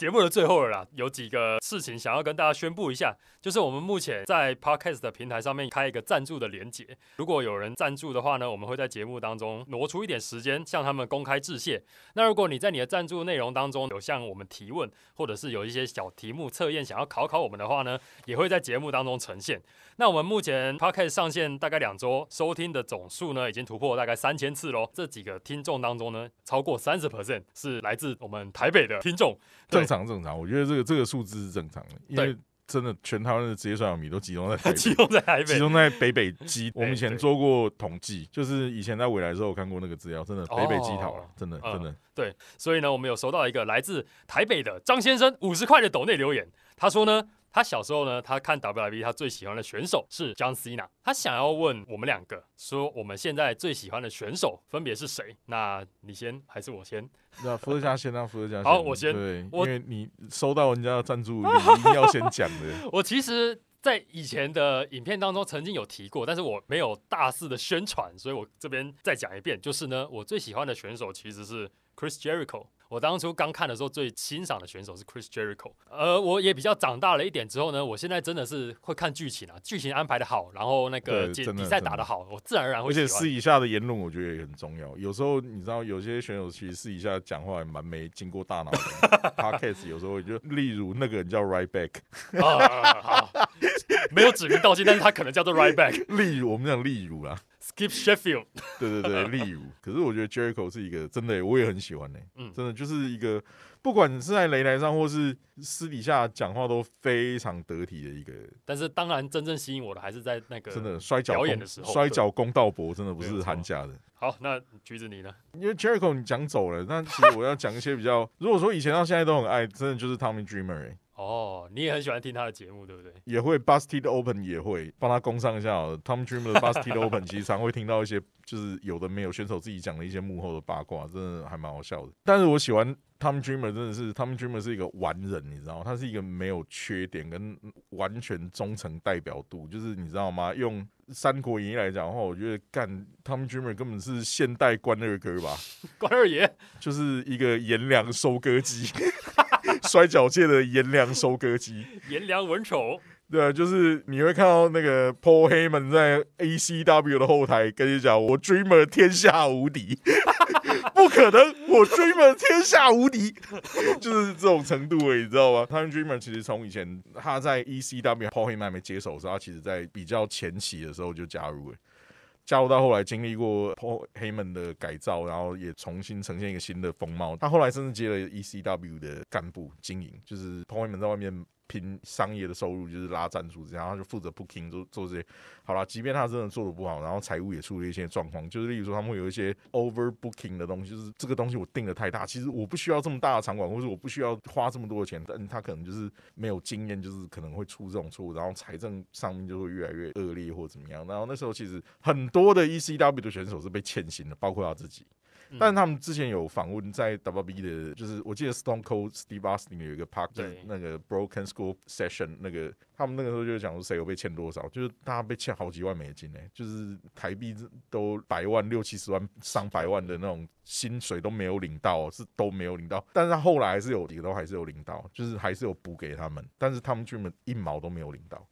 节目的最后了啦，有几个事情想要跟大家宣布一下，就是我们目前在 Podcast 平台上面开一个赞助的连结，如果有人赞助的话呢，我们会在节目当中挪出一点时间向他们公开致谢。那如果你在你的赞助内容当中有向我们提问，或者是有一些小题目测验想要考考我们的话呢，也会在节目当中呈现。那我们目前 Podcast 上线大概两周，收听的总数呢已经突破大概三千次喽。这几个听众当中呢，超过三十 percent 是来自我们台北的听众。常正常，我觉得这个这个数字是正常的，因为真的全台湾的职业烧小迷都集中在 集中在台北，集中在北北基。我们以前做过统计，就是以前在未来时候看过那个资料，真的北北基桃了，真的真的。对，所以呢，我们有收到一个来自台北的张先生五十块的斗内留言，他说呢。他小时候呢，他看 WWE，他最喜欢的选手是 John Cena。他想要问我们两个，说我们现在最喜欢的选手分别是谁？那你先，还是我先？那福特加先，让福特加先。好，我先。对，因为你收到人家的赞助，你一定要先讲的。我其实，在以前的影片当中曾经有提过，但是我没有大肆的宣传，所以我这边再讲一遍。就是呢，我最喜欢的选手其实是 Chris Jericho。我当初刚看的时候，最欣赏的选手是 Chris Jericho。呃，我也比较长大了一点之后呢，我现在真的是会看剧情啊，剧情安排的好，然后那个比赛打的好，我自然而然会。而且私以下的言论，我觉得也很重要。有时候你知道，有些选手其实私以下讲话蛮没经过大脑的。Podcast 有时候就例如那个人叫 Right Back。没有指名道姓，但是他可能叫做 Right Back。例如，我们讲例如啦，Skip Sheffield。对对对，例如。可是我觉得 Jericho 是一个真的，我也很喜欢呢。嗯，真的就是一个，不管是在擂台上或是私底下讲话都非常得体的一个。但是当然，真正吸引我的还是在那个真的摔跤表演的时候，摔跤公道博真的不是寒假的。好，那橘子你呢？因为 Jericho 你讲走了，那其实我要讲一些比较，如果说以前到现在都很爱，真的就是 Tommy Dreamer。你也很喜欢听他的节目，对不对？也会 Basti t Open 也会帮他攻上一下 Tom Dreamer Basti t Open，其实常会听到一些就是有的没有选手自己讲的一些幕后的八卦，真的还蛮好笑的。但是我喜欢 Tom Dreamer，真的是 Tom Dreamer 是一个完人，你知道吗？他是一个没有缺点跟完全忠诚代表度，就是你知道吗？用三国演义来讲的话，我觉得干 Tom Dreamer 根本是现代关二哥吧，关二爷就是一个颜良收割机。摔跤界的颜良收割机，颜良文丑，对，就是你会看到那个 Paul Heyman 在 A C W 的后台跟你讲，我 Dreamer 天下无敌，不可能，我 Dreamer 天下无敌，就是这种程度，你知道吗？他 Dreamer 其实从以前他在 E C W Paul Heyman 没接手的时候，他其实在比较前期的时候就加入了。加入到后来，经历过黑门的改造，然后也重新呈现一个新的风貌。他后来甚至接了 ECW 的干部经营，就是黑门在外面。凭商业的收入就是拉赞助，然后就负责 booking 做做这些。好了，即便他真的做的不好，然后财务也出了一些状况，就是例如说他们会有一些 over booking 的东西，就是这个东西我定的太大，其实我不需要这么大的场馆，或者我不需要花这么多的钱，但他可能就是没有经验，就是可能会出这种错误，然后财政上面就会越来越恶劣或怎么样。然后那时候其实很多的 ECW 的选手是被欠薪的，包括他自己。但是他们之前有访问在 W B 的，就是我记得 Stone Cold Steve Austin 有一个 part，k 那个 Broken School Session 那个，他们那个时候就讲说谁有被欠多少，就是大家被欠好几万美金呢，就是台币都百万六七十万上百万的那种薪水都没有领到，是都没有领到。但是他后来还是有也都还是有领到，就是还是有补给他们，但是他们居本一毛都没有领到。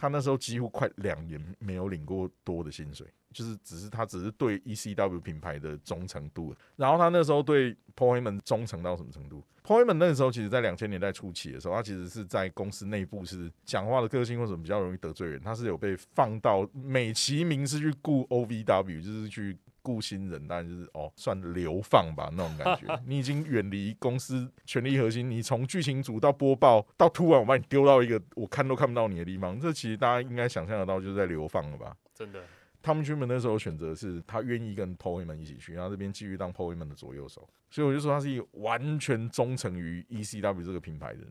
他那时候几乎快两年没有领过多的薪水，就是只是他只是对 ECW 品牌的忠诚度，然后他那时候对 p o y m a n 忠诚到什么程度 p o y m a n 那时候其实，在两千年代初期的时候，他其实是在公司内部是讲话的个性，或者比较容易得罪人？他是有被放到美其名是去雇 OVW，就是去。顾新人，然就是哦，算流放吧，那种感觉。你已经远离公司权力核心，你从剧情组到播报，到突然我把你丢到一个我看都看不到你的地方，这其实大家应该想象得到，就是在流放了吧？真的，汤米 ·dreamer 那时候选择是他愿意跟 p o w e m a n 一起去，然后这边继续当 p o w e m a n 的左右手。所以我就说他是一个完全忠诚于 ECW 这个品牌人，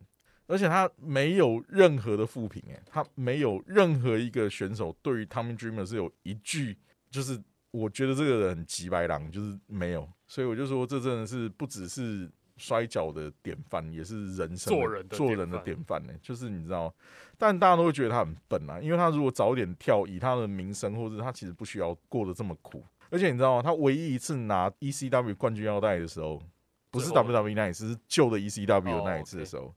而且他没有任何的副评，诶，他没有任何一个选手对于汤米 ·dreamer 是有一句就是。我觉得这个人急白狼，就是没有，所以我就说，这真的是不只是摔跤的典范，也是人生做人的典范呢。就是你知道，但大家都会觉得他很笨啊，因为他如果早点跳，以他的名声，或者他其实不需要过得这么苦。而且你知道，吗？他唯一一次拿 ECW 冠军腰带的时候，不是 WW e 那一次，是旧的 ECW 那一次的时候，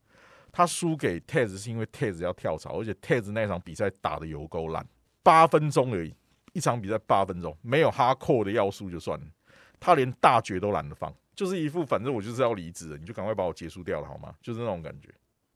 他输给 Taz 是因为 Taz 要跳槽，而且 Taz 那场比赛打的油够烂，八分钟而已。一场比赛八分钟，没有哈扣的要素就算了，他连大绝都懒得放，就是一副反正我就是要离职，了，你就赶快把我结束掉了好吗？就是那种感觉。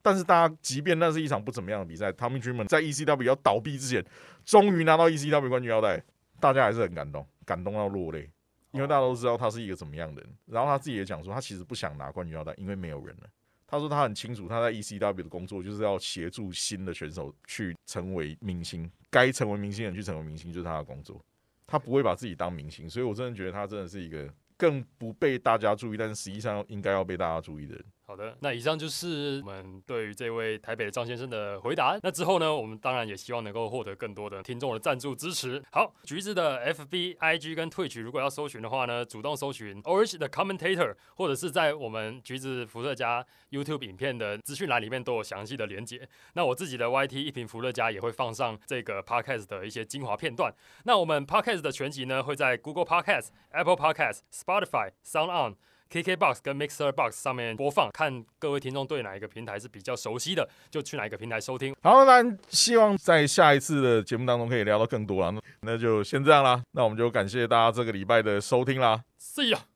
但是大家即便那是一场不怎么样的比赛，Tommy Dreamer 在 ECW 要倒闭之前，终于拿到 ECW 冠军腰带，大家还是很感动，感动到落泪，因为大家都知道他是一个怎么样的人。然后他自己也讲说，他其实不想拿冠军腰带，因为没有人了。他说他很清楚，他在 ECW 的工作就是要协助新的选手去成为明星，该成为明星的人去成为明星就是他的工作，他不会把自己当明星，所以我真的觉得他真的是一个更不被大家注意，但是实际上应该要被大家注意的人。好的那以上就是我们对于这位台北的张先生的回答。那之后呢，我们当然也希望能够获得更多的听众的赞助支持。好，橘子的 FB、IG 跟 Twitch 如果要搜寻的话呢，主动搜寻 Orange the Commentator，或者是在我们橘子福乐加 YouTube 影片的资讯栏里面都有详细的连接。那我自己的 YT 一瓶福乐加也会放上这个 Podcast 的一些精华片段。那我们 Podcast 的全集呢，会在 Google Podcast、Apple Podcast、Spotify、Sound On。KK Box 跟 Mixer Box 上面播放，看各位听众对哪一个平台是比较熟悉的，就去哪一个平台收听。好，那希望在下一次的节目当中可以聊到更多了。那那就先这样啦，那我们就感谢大家这个礼拜的收听啦，See ya。